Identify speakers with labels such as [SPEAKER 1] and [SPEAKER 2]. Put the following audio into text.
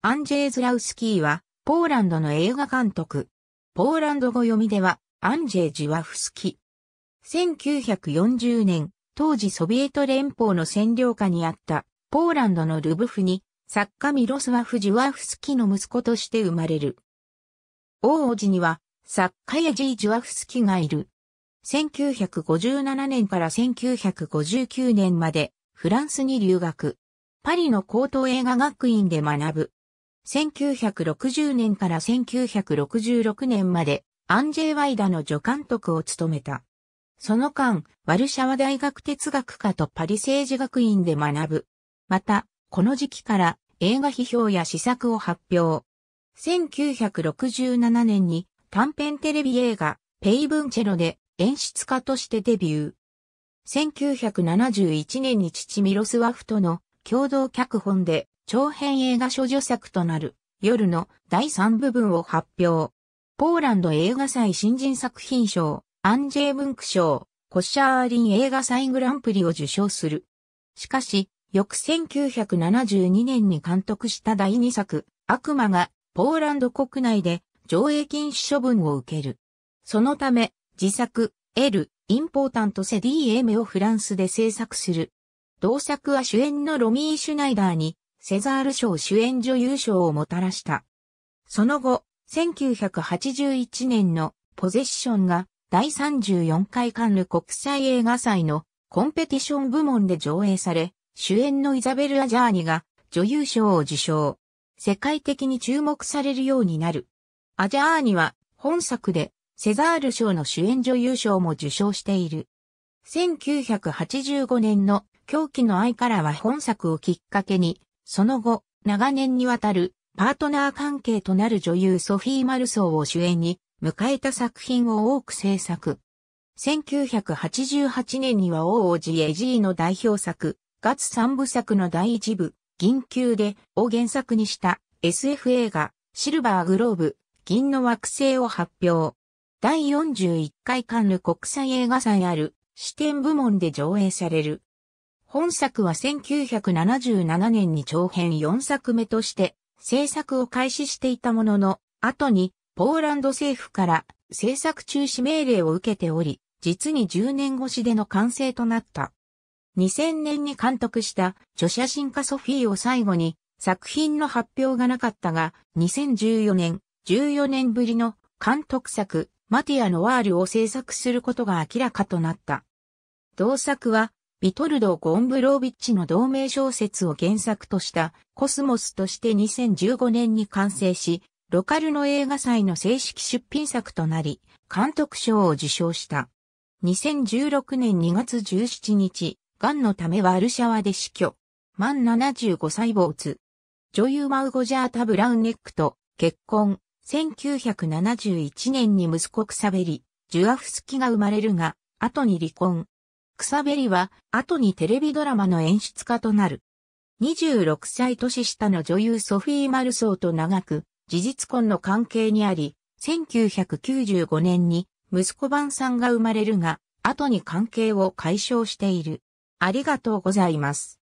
[SPEAKER 1] アンジェイ・ズラウスキーは、ポーランドの映画監督。ポーランド語読みでは、アンジェイ・ジワフスキ。1940年、当時ソビエト連邦の占領下にあったポーランドのルブフに作家ミロスワフ・ジワフスキの息子として生まれる。王子には作家ヤジー・ジワフスキがいる。1957年から1959年までフランスに留学。パリの高等映画学院で学ぶ。1960年から1966年まで、アンジェイ・ワイダの助監督を務めた。その間、ワルシャワ大学哲学科とパリ政治学院で学ぶ。また、この時期から映画批評や試作を発表。1967年に短編テレビ映画、ペイブンチェロで演出家としてデビュー。1971年に父ミロスワフとの共同脚本で長編映画処女作となる夜の第3部分を発表。ポーランド映画祭新人作品賞、アンジェー文句賞、コッシャーリン映画祭グランプリを受賞する。しかし、翌1972年に監督した第2作、悪魔が、ポーランド国内で上映禁止処分を受ける。そのため、自作、L、インポータントセディエメをフランスで制作する。同作は主演のロミー・シュナイダーにセザール賞主演女優賞をもたらした。その後、1981年のポゼッションが第34回カンヌ国際映画祭のコンペティション部門で上映され、主演のイザベル・アジャーニが女優賞を受賞。世界的に注目されるようになる。アジャーニは本作でセザール賞の主演女優賞も受賞している。1985年の狂気の愛からは本作をきっかけにその後、長年にわたるパートナー関係となる女優ソフィー・マルソーを主演に迎えた作品を多く制作。1988年には王王子エジーの代表作、月三部作の第一部、銀球でを原作にした SF 映画、シルバーグローブ、銀の惑星を発表。第41回カンヌ国際映画祭ある視点部門で上映される本作は1977年に長編4作目として制作を開始していたものの、後にポーランド政府から制作中止命令を受けており、実に10年越しでの完成となった。2000年に監督した著写真家ソフィーを最後に作品の発表がなかったが、2014年、14年ぶりの監督作マティア・ノワールを制作することが明らかとなった。同作はビトルド・ゴンブロービッチの同名小説を原作としたコスモスとして2015年に完成し、ロカルの映画祭の正式出品作となり、監督賞を受賞した。2016年2月17日、癌のためワルシャワで死去。満75歳没。女優マウゴジャータ・ブラウンネックと結婚。1971年に息子くさべり、ジュアフスキが生まれるが、後に離婚。草べりは、後にテレビドラマの演出家となる。26歳年下の女優ソフィー・マルソーと長く、事実婚の関係にあり、1995年に息子バさんが生まれるが、後に関係を解消している。ありがとうございます。